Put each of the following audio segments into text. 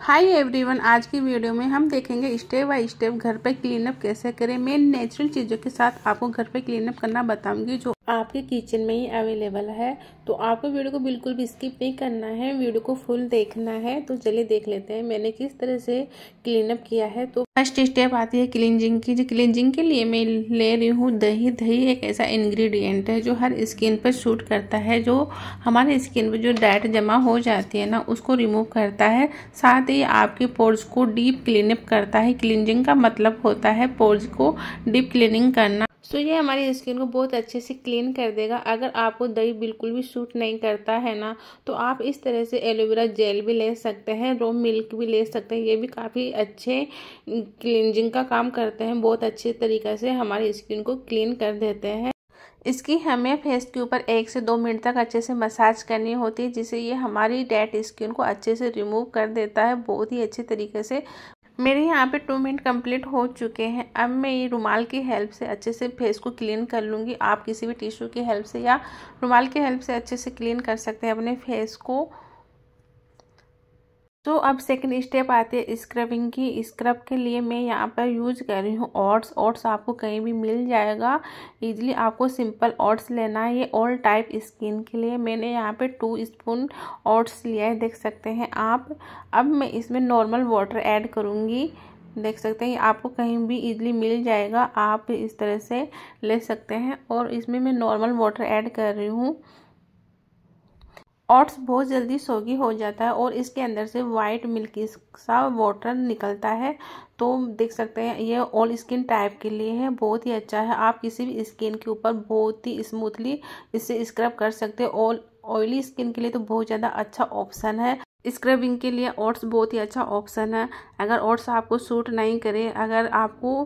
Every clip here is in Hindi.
हाय एवरीवन आज की वीडियो में हम देखेंगे स्टेप बाय स्टेप घर पे क्लीनअप कैसे करें मैं नेचुरल चीज़ों के साथ आपको घर पे क्लीनअप करना बताऊंगी जो आपके किचन में ही अवेलेबल है तो आपको वीडियो को बिल्कुल भी स्किप नहीं करना है वीडियो को फुल देखना है तो चलिए देख लेते हैं मैंने किस तरह से क्लीन अप किया है तो फर्स्ट स्टेप आती है क्लिनजिंग की जो क्लिनजिंग के लिए मैं ले रही हूँ दही दही एक ऐसा इंग्रेडिएंट है जो हर स्किन पर शूट करता है जो हमारे स्किन पर जो डाइट जमा हो जाती है ना उसको रिमूव करता है साथ ही आपके पोर्स को डीप क्लीनअप करता है क्लिनजिंग का मतलब होता है पोर्स को डीप क्लीनिंग करना सो ये हमारी स्किन को बहुत अच्छे से क्लीन कर देगा अगर आपको दही बिल्कुल भी सूट नहीं करता है ना तो आप इस तरह से एलोवेरा जेल भी ले सकते हैं रो मिल्क भी ले सकते हैं ये भी काफ़ी अच्छे क्लिनजिंग का काम करते हैं बहुत अच्छे तरीके से हमारी स्किन को क्लीन कर देते हैं इसकी हमें फेस के ऊपर एक से दो मिनट तक अच्छे से मसाज करनी होती है जिससे ये हमारी डेड स्किन को अच्छे से रिमूव कर देता है बहुत ही अच्छे तरीके से मेरे यहाँ पे टू मिनट कंप्लीट हो चुके हैं अब मैं ये रुमाल की हेल्प से अच्छे से फेस को क्लीन कर लूँगी आप किसी भी टिश्यू की हेल्प से या रुमाल की हेल्प से अच्छे से क्लीन कर सकते हैं अपने फेस को तो अब सेकंड स्टेप आते हैं स्क्रबिंग की स्क्रब के लिए मैं यहाँ पर यूज कर रही हूँ ऑट्स ऑट्स आपको कहीं भी मिल जाएगा इजीली आपको सिंपल ऑट्स लेना है ये ऑल टाइप स्किन के लिए मैंने यहाँ पे टू स्पून ऑट्स लिया है देख सकते हैं आप अब मैं इसमें नॉर्मल वाटर ऐड करूँगी देख सकते हैं आपको कहीं भी इजली मिल जाएगा आप इस तरह से ले सकते हैं और इसमें मैं नॉर्मल वाटर ऐड कर रही हूँ ओट्स बहुत जल्दी सोगी हो जाता है और इसके अंदर से वाइट मिल्की सा वाटर निकलता है तो देख सकते हैं ये ऑल स्किन टाइप के लिए है बहुत ही अच्छा है आप किसी भी स्किन के ऊपर बहुत ही स्मूथली इसे स्क्रब कर सकते हैं ऑल ऑयली स्किन के लिए तो बहुत ज़्यादा अच्छा ऑप्शन है स्क्रबिंग के लिए ओट्स बहुत ही अच्छा ऑप्शन है अगर ओट्स आपको सूट नहीं करे अगर आपको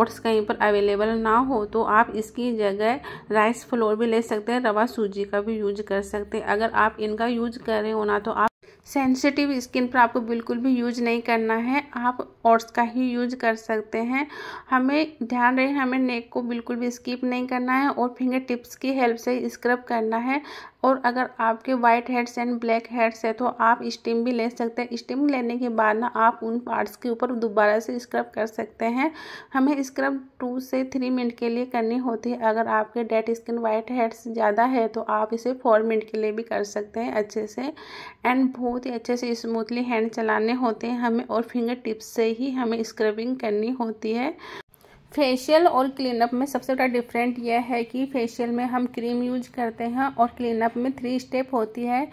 ओट्स कहीं पर अवेलेबल ना हो तो आप इसकी जगह राइस फ्लोर भी ले सकते हैं रवा सूजी का भी यूज कर सकते हैं अगर आप इनका यूज कर रहे हो ना तो आप सेंसिटिव स्किन पर आपको बिल्कुल भी यूज नहीं करना है आप ओट्स का ही यूज कर सकते हैं हमें ध्यान रहे हमें नेक को बिल्कुल भी स्किप नहीं करना है और फिंगर टिप्स की हेल्प से स्क्रब करना है और अगर आपके white heads and black heads है तो आप स्टीम भी ले सकते हैं स्टीम लेने के बाद ना आप उन पार्ट्स के ऊपर दोबारा से स्क्रब कर सकते हैं हमें स्क्रब टू से थ्री मिनट के लिए करनी होती है अगर आपके डेड स्किन वाइट हेड्स ज़्यादा है तो आप इसे फोर मिनट के लिए भी कर सकते हैं अच्छे से एंड बहुत ही अच्छे से स्मूथली हैंड चलाने होते हैं हमें और फिंगर टिप्स से ही हमें स्क्रबिंग करनी होती है फेशियल और क्लीनअप में सबसे बड़ा डिफरेंट यह है कि फेशियल में हम क्रीम यूज करते हैं और क्लीनअप में थ्री स्टेप होती है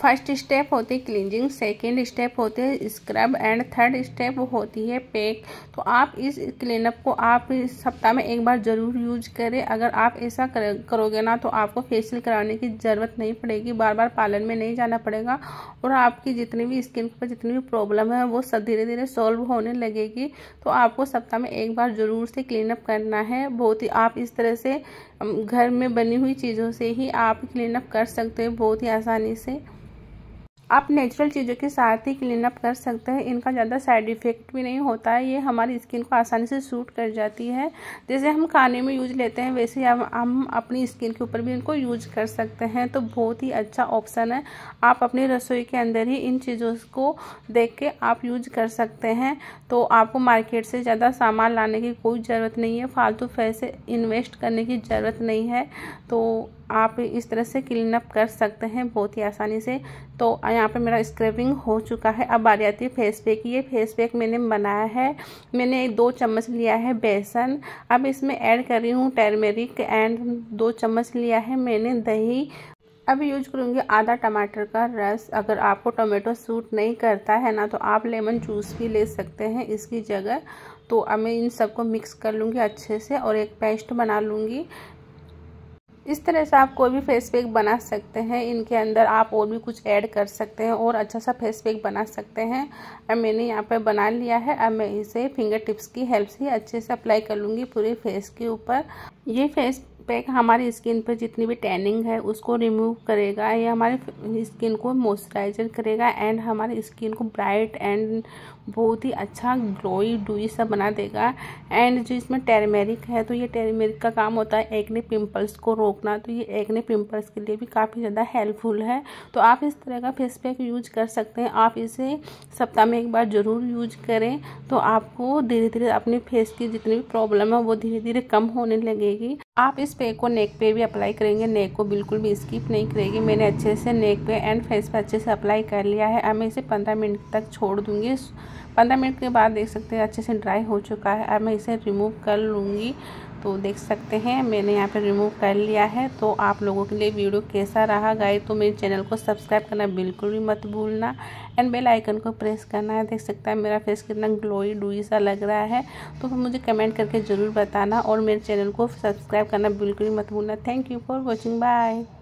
फर्स्ट स्टेप होती है क्लिनजिंग सेकेंड स्टेप होते हैं स्क्रब एंड थर्ड स्टेप होती है पैक तो आप इस क्लीनअप को आप सप्ताह में एक बार ज़रूर यूज करें अगर आप ऐसा कर, करोगे ना तो आपको फेशियल कराने की ज़रूरत नहीं पड़ेगी बार बार पार्लर में नहीं जाना पड़ेगा और आपकी जितनी भी स्किन पर जितनी भी प्रॉब्लम है वो सब धीरे धीरे सॉल्व होने लगेगी तो आपको सप्ताह में एक बार ज़रूर से क्लीनअप करना है बहुत ही आप इस तरह से घर में बनी हुई चीज़ों से ही आप क्लीनअप कर सकते हो बहुत ही आसानी से आप नेचुरल चीज़ों के साथ ही क्लीन अप कर सकते हैं इनका ज़्यादा साइड इफ़ेक्ट भी नहीं होता है ये हमारी स्किन को आसानी से सूट कर जाती है जैसे हम खाने में यूज लेते हैं वैसे हम हम अपनी स्किन के ऊपर भी इनको यूज कर सकते हैं तो बहुत ही अच्छा ऑप्शन है आप अपनी रसोई के अंदर ही इन चीज़ों को देख के आप यूज कर सकते हैं तो आपको मार्केट से ज़्यादा सामान लाने की कोई ज़रूरत नहीं है फालतू पैसे इन्वेस्ट करने की ज़रूरत नहीं है तो आप इस तरह से क्लीन अप कर सकते हैं बहुत ही आसानी से तो यहाँ पे मेरा स्क्रबिंग हो चुका है अब बारी आती है फेस पैक ये फेस पैक मैंने बनाया है मैंने एक दो चम्मच लिया है बेसन अब इसमें ऐड कर रही हूँ टर्मेरिक एंड दो चम्मच लिया है मैंने दही अब यूज करूँगी आधा टमाटर का रस अगर आपको टोमेटो सूट नहीं करता है ना तो आप लेमन जूस भी ले सकते हैं इसकी जगह तो अब मैं इन सबको मिक्स कर लूँगी अच्छे से और एक पेस्ट बना लूँगी इस तरह से आप कोई भी फेस पैक बना सकते हैं इनके अंदर आप और भी कुछ ऐड कर सकते हैं और अच्छा सा फेस पैक बना सकते हैं अब मैंने यहाँ पे बना लिया है अब मैं इसे फिंगर टिप्स की हेल्प से अच्छे से अप्लाई कर लूँगी पूरे फेस के ऊपर ये फेस पैक हमारी स्किन पर जितनी भी टैनिंग है उसको रिमूव करेगा ये हमारे स्किन को मॉइस्चराइजर करेगा एंड हमारी स्किन को ब्राइट एंड बहुत ही अच्छा ग्लोई डुई सा बना देगा एंड जो इसमें टेरमेरिक है तो ये टेरमेरिक का काम होता है एक्ने पिंपल्स को रोकना तो ये एक्ने पिंपल्स के लिए भी काफ़ी ज़्यादा हेल्पफुल है तो आप इस तरह का फेस पैक यूज कर सकते हैं आप इसे सप्ताह में एक बार ज़रूर यूज करें तो आपको धीरे धीरे अपने फेस की जितनी भी प्रॉब्लम है वो धीरे धीरे कम होने लगेगी आप इस पे को नेक पे भी अप्लाई करेंगे नेक को बिल्कुल भी स्किप नहीं करेगी मैंने अच्छे से नेक पे एंड फेस पे अच्छे से अप्लाई कर लिया है अब मैं इसे पंद्रह मिनट तक छोड़ दूँगी पंद्रह मिनट के बाद देख सकते हैं अच्छे से ड्राई हो चुका है अब मैं इसे रिमूव कर लूँगी तो देख सकते हैं मैंने यहाँ पे रिमूव कर लिया है तो आप लोगों के लिए वीडियो कैसा रहा गाय तो मेरे चैनल को सब्सक्राइब करना बिल्कुल भी मत भूलना एंड बेल आइकन को प्रेस करना है देख सकता है मेरा फेस कितना ग्लोई डुई सा लग रहा है तो फिर मुझे कमेंट करके ज़रूर बताना और मेरे चैनल को सब्सक्राइब करना बिल्कुल भी मत भूलना thank you for watching bye